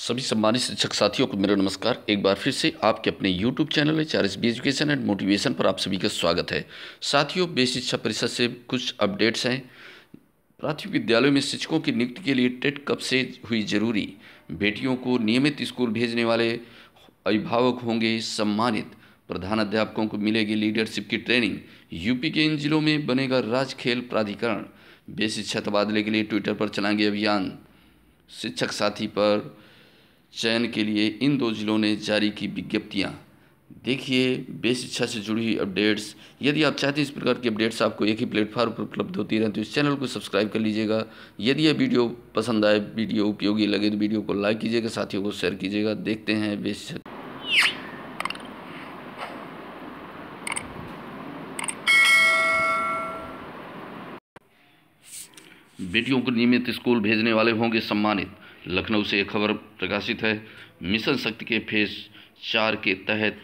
सभी सम्मानित शिक्षक साथियों को मेरा नमस्कार एक बार फिर से आपके अपने यूट्यूब चैनल है चार S B education and motivation पर आप सभी का स्वागत है साथियों बेस शिक्षा परिषद से कुछ अपडेट्स हैं प्राथमिक विद्यालयों में शिक्षकों की नियुक्ति के लिए टेट कब से हुई जरूरी बेटियों को नियमित स्कूल भेजने वाले अभिभावक होंगे सम्मानित प्रधानाध्यापकों को मिलेगी लीडरशिप की ट्रेनिंग यूपी के इन जिलों में बनेगा राज्य खेल प्राधिकरण बेस शिक्षा तबादले के लिए ट्विटर पर चलाएंगे अभियान शिक्षक साथी पर चयन के लिए इन दो ज़िलों ने जारी की विज्ञप्तियाँ देखिए बेस शिक्षा से जुड़ी हुई अपडेट्स यदि आप चाहते हैं इस प्रकार की अपडेट्स आपको एक ही प्लेटफॉर्म पर उपलब्ध होती रहें तो इस चैनल को सब्सक्राइब कर लीजिएगा यदि यह वीडियो पसंद आए वीडियो उपयोगी लगे तो वीडियो को लाइक कीजिएगा साथियों को शेयर कीजिएगा देखते हैं बेस बेटियों को नियमित स्कूल भेजने वाले होंगे सम्मानित लखनऊ से एक खबर प्रकाशित है मिशन शक्ति के फेज चार के तहत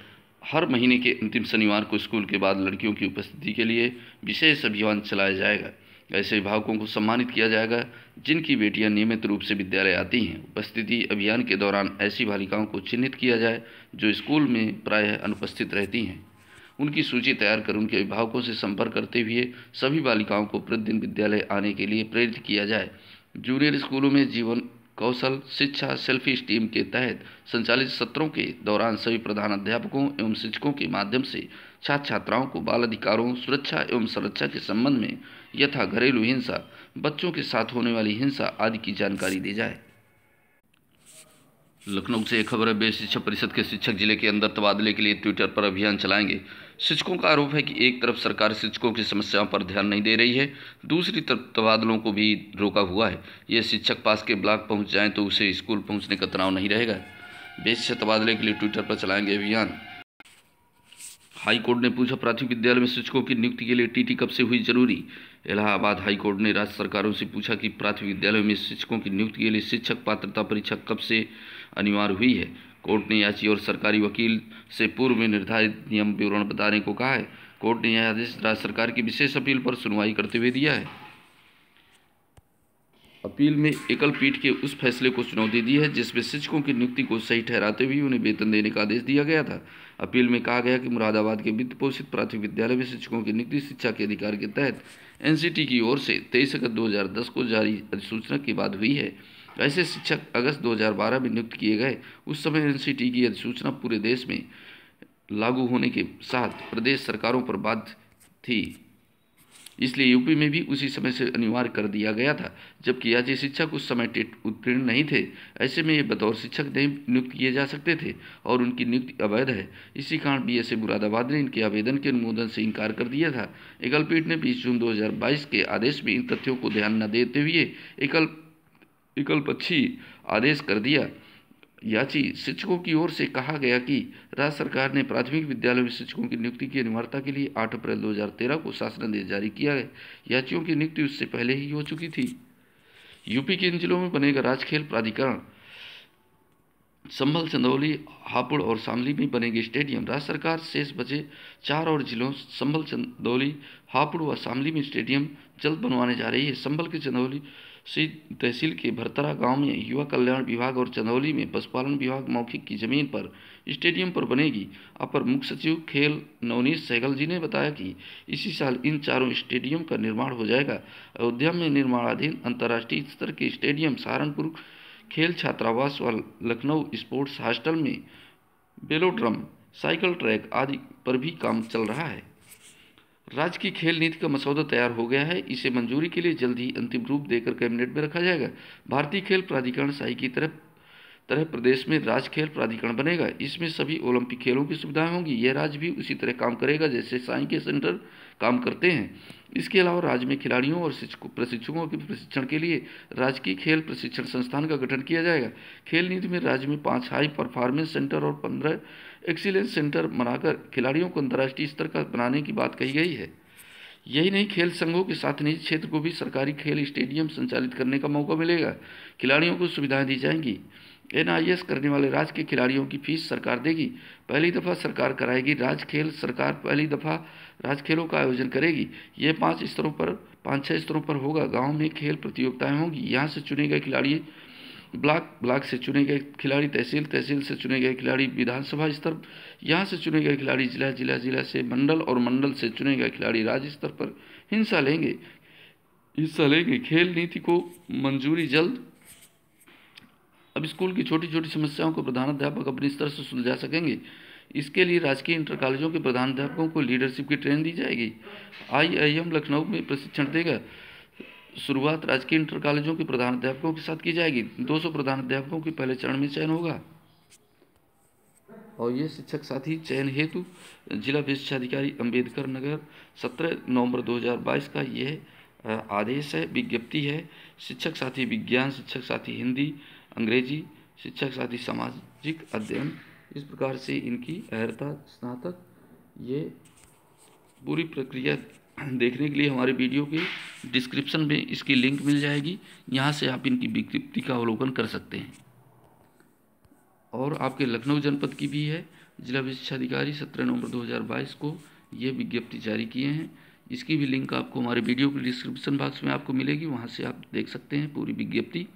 हर महीने के अंतिम शनिवार को स्कूल के बाद लड़कियों की उपस्थिति के लिए विशेष अभियान चलाया जाएगा ऐसे अभिभावकों को सम्मानित किया जाएगा जिनकी बेटियां नियमित रूप से विद्यालय आती हैं उपस्थिति अभियान के दौरान ऐसी बालिकाओं को चिन्हित किया जाए जो स्कूल में प्रायः अनुपस्थित रहती हैं उनकी सूची तैयार कर उनके अभिभावकों से संपर्क करते हुए सभी बालिकाओं को प्रतिदिन विद्यालय आने के लिए प्रेरित किया जाए जूनियर स्कूलों में जीवन कौशल शिक्षा सेल्फी स्टीम के तहत संचालित सत्रों के दौरान सभी प्रधान अध्यापकों एवं शिक्षकों के माध्यम से छात्र छात्राओं को बाल अधिकारों सुरक्षा एवं संरक्षा के संबंध में यथा घरेलू हिंसा बच्चों के साथ होने वाली हिंसा आदि की जानकारी दी जाए लखनऊ से एक खबर है बेस शिक्षा परिषद के शिक्षक जिले के अंदर तबादले के लिए ट्विटर पर अभियान चलाएंगे शिक्षकों का आरोप है कि एक तरफ सरकार शिक्षकों की समस्याओं पर ध्यान नहीं दे रही है दूसरी तरफ तबादलों को भी रोका हुआ है ये शिक्षक पास के ब्लॉक पहुंच जाएं तो उसे स्कूल पहुंचने का तनाव नहीं रहेगा बेस से तबादले के लिए ट्विटर पर चलाएंगे अभियान हाईकोर्ट ने पूछा प्राथमिक विद्यालय में शिक्षकों की नियुक्ति के लिए टीटी कब से हुई जरूरी इलाहाबाद हाईकोर्ट ने राज्य सरकारों से पूछा कि प्राथमिक विद्यालयों में शिक्षकों की नियुक्ति के लिए शिक्षक पात्रता परीक्षा कब से अनिवार्य हुई है कोर्ट ने याची और सरकारी वकील से पूर्व में निर्धारित नियम विवरण बताने को कहा है कोर्ट ने यह आदेश राज्य सरकार की विशेष अपील पर सुनवाई करते हुए दिया है अपील में एकल पीठ के उस फैसले को चुनौती दी है जिसमें शिक्षकों की नियुक्ति को सही ठहराते हुए उन्हें वेतन देने का आदेश दिया गया था अपील में कहा गया कि मुरादाबाद के वित्त पोषित प्राथमिक विद्यालय में शिक्षकों की नियुक्ति शिक्षा के अधिकार के तहत एनसीटी की ओर से तेईस अगस्त दो को जारी अधिसूचना के बाद हुई है ऐसे शिक्षक अगस्त 2012 में नियुक्त किए गए उस समय एनसीटी की अधिसूचना पूरे देश में लागू होने के साथ प्रदेश सरकारों पर बाध्य थी इसलिए यूपी में भी उसी समय से अनिवार्य कर दिया गया था जबकि ऐसे शिक्षक उस समय टेट उत्तीर्ण नहीं थे ऐसे में ये बतौर शिक्षक नहीं नियुक्त किए जा सकते थे और उनकी नियुक्ति अवैध है इसी कारण बी एस मुरादाबाद ने इनके आवेदन के अनुमोदन से इनकार कर दिया था एकलपीठ ने बीस जून दो के आदेश में इन तथ्यों को ध्यान न देते हुए एकल विकल्प विकल्पक्षी आदेश कर दिया याची शिक्षकों की ओर से कहा गया कि राज्य सरकार ने प्राथमिक विद्यालय में शिक्षकों की नियुक्ति की अनिवार्यता के लिए 8 अप्रैल 2013 को शासन आदेश जारी किया है याचियों की नियुक्ति उससे पहले ही हो चुकी थी यूपी के इन जिलों में बनेगा राज्य खेल प्राधिकरण संभल चंदौली हापुड़ और शामली में बनेंगे स्टेडियम राज्य सरकार शेष बचे चार और जिलों संभल चंदौली हापुड़ व शामली में स्टेडियम जल्द बनवाने जा रही है संभल के चंदौली श्री तहसील के भरतरा गांव में युवा कल्याण विभाग और चंदौली में पशुपालन विभाग मौखिक की जमीन पर स्टेडियम पर बनेगी अपर मुख्य सचिव खेल नवनीत सहगल जी ने बताया कि इसी साल इन चारों स्टेडियम का निर्माण हो जाएगा अयोध्या में निर्माणाधीन अंतर्राष्ट्रीय स्तर के स्टेडियम सहारनपुर खेल छात्रावास व लखनऊ स्पोर्ट्स हॉस्टल में बेलोड्रम साइकिल ट्रैक आदि पर भी काम चल रहा है राज्य की खेल नीति का मसौदा तैयार हो गया है इसे मंजूरी के लिए जल्द ही अंतिम रूप देकर कैबिनेट में रखा जाएगा भारतीय खेल प्राधिकरण साई की तरफ तरह प्रदेश में राज्य खेल प्राधिकरण बनेगा इसमें सभी ओलंपिक खेलों की सुविधाएं होंगी यह राज्य भी उसी तरह काम करेगा जैसे साई के सेंटर काम करते हैं इसके अलावा राज्य में खिलाड़ियों और प्रशिक्षकों के प्रशिक्षण के लिए राजकीय खेल प्रशिक्षण संस्थान का गठन किया जाएगा खेल नीति में राज्य में पाँच हाई परफॉर्मेंस सेंटर और पंद्रह एक्सीलेंस सेंटर बनाकर खिलाड़ियों को अंतर्राष्ट्रीय स्तर का बनाने की बात कही गई है यही नहीं खेल संघों के साथ निजी क्षेत्र को भी सरकारी खेल स्टेडियम संचालित करने का मौका मिलेगा खिलाड़ियों को सुविधाएं दी जाएंगी एन करने वाले राज्य के खिलाड़ियों की फीस सरकार देगी पहली दफ़ा सरकार कराएगी राज्य खेल सरकार पहली दफ़ा राज्य खेलों का आयोजन करेगी ये पांच स्तरों पर पाँच छः स्तरों पर होगा गांव में खेल प्रतियोगिताएं होंगी यहाँ से चुने गए खिलाड़ी ब्लॉक ब्लॉक से चुने गए खिलाड़ी तहसील तहसील से चुने गए खिलाड़ी विधानसभा स्तर यहाँ से चुने गए खिलाड़ी जिला जिला जिला से मंडल और मंडल से चुने गए खिलाड़ी राज्य स्तर पर हिस्सा लेंगे हिस्सा लेंगे खेल नीति को मंजूरी जल्द अब स्कूल की छोटी छोटी समस्याओं को प्रधानाध्यापक अपने स्तर से सुलझा सकेंगे इसके लिए राजकीय इंटर कॉलेजों के प्रधानाध्यापकों को लीडरशिप की ट्रेनिंग दी जाएगी आईआईएम लखनऊ में प्रशिक्षण देगा शुरुआत राजकीय इंटर कॉलेजों के प्रधानाध्यापकों के साथ की जाएगी 200 प्रधानाध्यापकों के पहले चरण में चयन होगा और ये शिक्षक साथी चयन हेतु जिला विशिक्षाधिकारी अम्बेडकर नगर 17 नवंबर 2022 का यह आदेश है विज्ञप्ति है शिक्षक साथी विज्ञान शिक्षक साथी हिंदी अंग्रेजी शिक्षा साथ ही सामाजिक अध्ययन इस प्रकार से इनकी अहरता स्नातक ये पूरी प्रक्रिया देखने के लिए हमारे वीडियो के डिस्क्रिप्शन में इसकी लिंक मिल जाएगी यहाँ से आप इनकी विज्ञप्ति का अवलोकन कर सकते हैं और आपके लखनऊ जनपद की भी है जिला अधिकारी सत्रह नवंबर 2022 को ये विज्ञप्ति जारी किए हैं इसकी भी लिंक आपको हमारे वीडियो के डिस्क्रिप्शन बॉक्स में आपको मिलेगी वहाँ से आप देख सकते हैं पूरी विज्ञप्ति